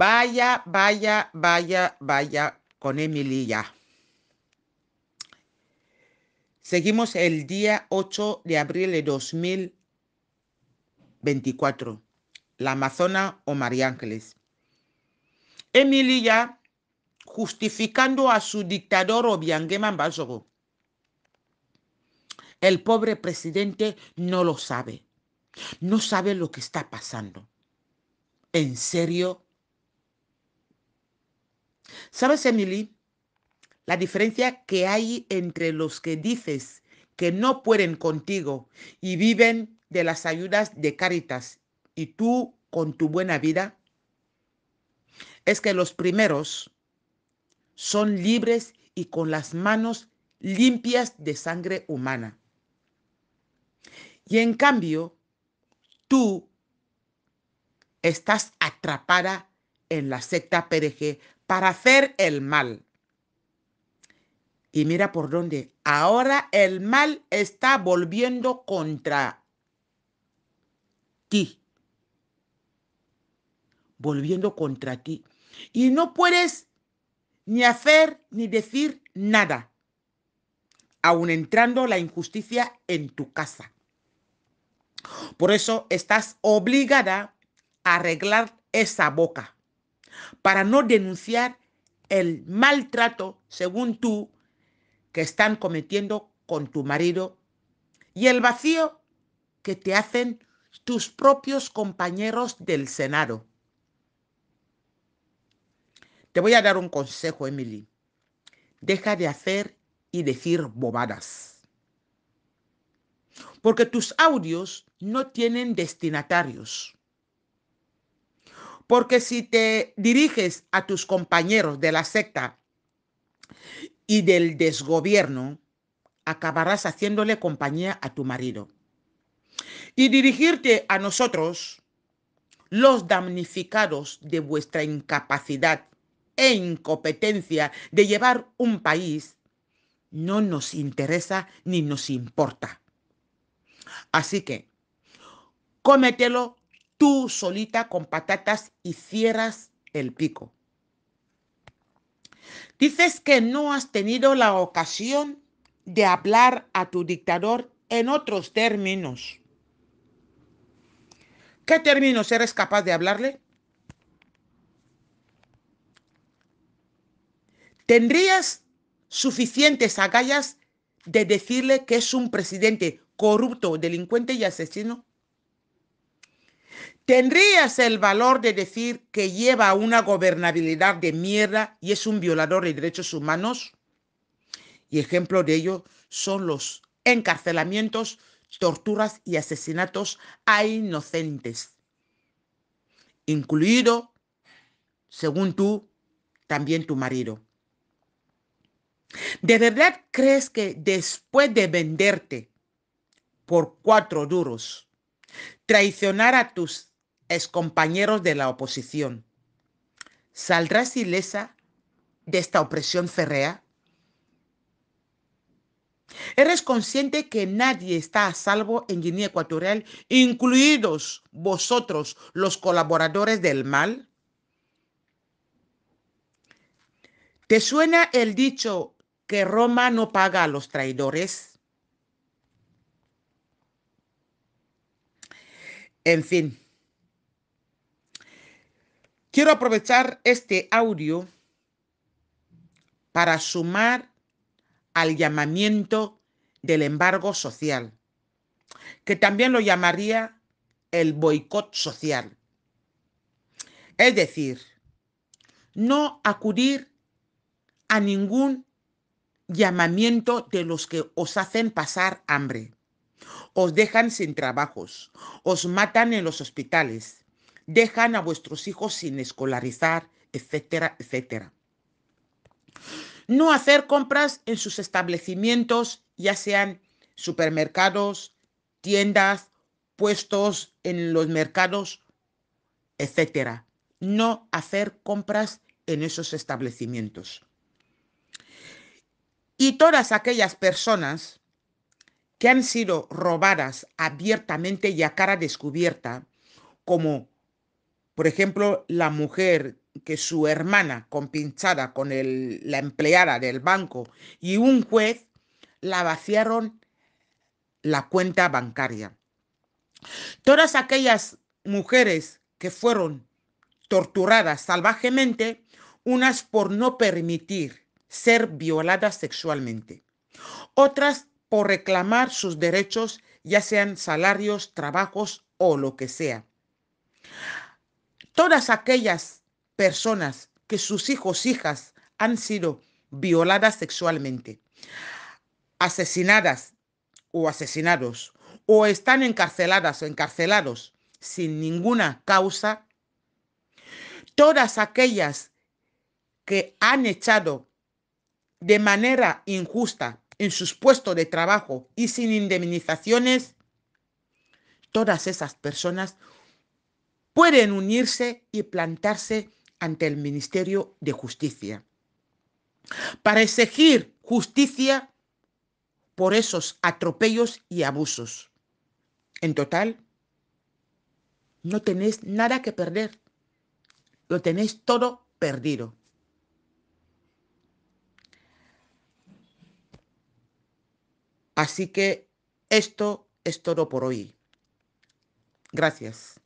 Vaya, vaya, vaya, vaya con Emilia. Seguimos el día 8 de abril de 2024. La Amazona o María Ángeles. Emilia justificando a su dictador Obianguema Mbazogo. El pobre presidente no lo sabe. No sabe lo que está pasando. En serio, ¿Sabes, Emily? La diferencia que hay entre los que dices que no pueden contigo y viven de las ayudas de Caritas y tú con tu buena vida es que los primeros son libres y con las manos limpias de sangre humana. Y en cambio, tú estás atrapada en la secta PDG para hacer el mal. Y mira por dónde. Ahora el mal está volviendo contra ti. Volviendo contra ti. Y no puedes ni hacer ni decir nada, aún entrando la injusticia en tu casa. Por eso estás obligada a arreglar esa boca para no denunciar el maltrato, según tú, que están cometiendo con tu marido y el vacío que te hacen tus propios compañeros del Senado. Te voy a dar un consejo, Emily. Deja de hacer y decir bobadas. Porque tus audios no tienen destinatarios. Porque si te diriges a tus compañeros de la secta y del desgobierno, acabarás haciéndole compañía a tu marido. Y dirigirte a nosotros, los damnificados de vuestra incapacidad e incompetencia de llevar un país, no nos interesa ni nos importa. Así que, cómetelo tú solita con patatas y cierras el pico. Dices que no has tenido la ocasión de hablar a tu dictador en otros términos. ¿Qué términos eres capaz de hablarle? ¿Tendrías suficientes agallas de decirle que es un presidente corrupto, delincuente y asesino? tendrías el valor de decir que lleva una gobernabilidad de mierda y es un violador de derechos humanos? Y ejemplo de ello son los encarcelamientos, torturas y asesinatos a inocentes, incluido, según tú, también tu marido. ¿De verdad crees que después de venderte por cuatro duros, traicionar a tus excompañeros de la oposición. ¿Saldrás ilesa de esta opresión férrea? ¿Eres consciente que nadie está a salvo en Guinea Ecuatorial, incluidos vosotros, los colaboradores del mal? ¿Te suena el dicho que Roma no paga a los traidores? En fin. Quiero aprovechar este audio para sumar al llamamiento del embargo social, que también lo llamaría el boicot social. Es decir, no acudir a ningún llamamiento de los que os hacen pasar hambre os dejan sin trabajos, os matan en los hospitales, dejan a vuestros hijos sin escolarizar, etcétera, etcétera. No hacer compras en sus establecimientos, ya sean supermercados, tiendas, puestos en los mercados, etcétera. No hacer compras en esos establecimientos. Y todas aquellas personas que han sido robadas abiertamente y a cara descubierta, como por ejemplo la mujer que su hermana compinchada con la empleada del banco y un juez la vaciaron la cuenta bancaria. Todas aquellas mujeres que fueron torturadas salvajemente, unas por no permitir ser violadas sexualmente, otras por reclamar sus derechos, ya sean salarios, trabajos o lo que sea. Todas aquellas personas que sus hijos, hijas han sido violadas sexualmente, asesinadas o asesinados, o están encarceladas o encarcelados sin ninguna causa, todas aquellas que han echado de manera injusta en sus puestos de trabajo y sin indemnizaciones, todas esas personas pueden unirse y plantarse ante el Ministerio de Justicia para exigir justicia por esos atropellos y abusos. En total, no tenéis nada que perder, lo tenéis todo perdido. Así que esto es todo por hoy. Gracias.